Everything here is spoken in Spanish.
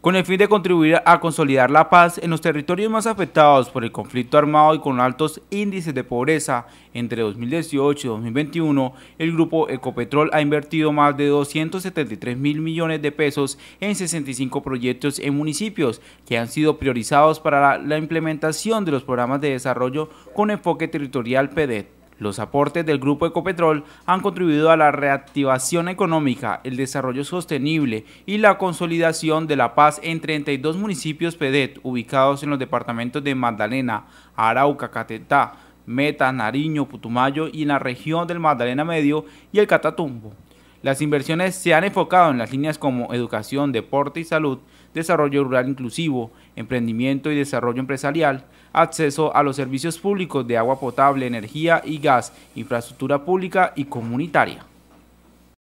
con el fin de contribuir a consolidar la paz en los territorios más afectados por el conflicto armado y con altos índices de pobreza. Entre 2018 y 2021, el grupo Ecopetrol ha invertido más de 273 mil millones de pesos en 65 proyectos en municipios que han sido priorizados para la, implementación de los programas de desarrollo con enfoque territorial PEDET. Los aportes del grupo Ecopetrol han contribuido a la reactivación económica, el desarrollo sostenible y la consolidación de la paz en 32 municipios PEDET ubicados en los departamentos de Magdalena, Arauca, Catetá, Meta, Nariño, Putumayo y en la región del Magdalena Medio y el Catatumbo. Las inversiones se han enfocado en las líneas como educación, deporte y salud, desarrollo rural inclusivo, emprendimiento y desarrollo empresarial, acceso a los servicios públicos de agua potable, energía y gas, infraestructura pública y comunitaria.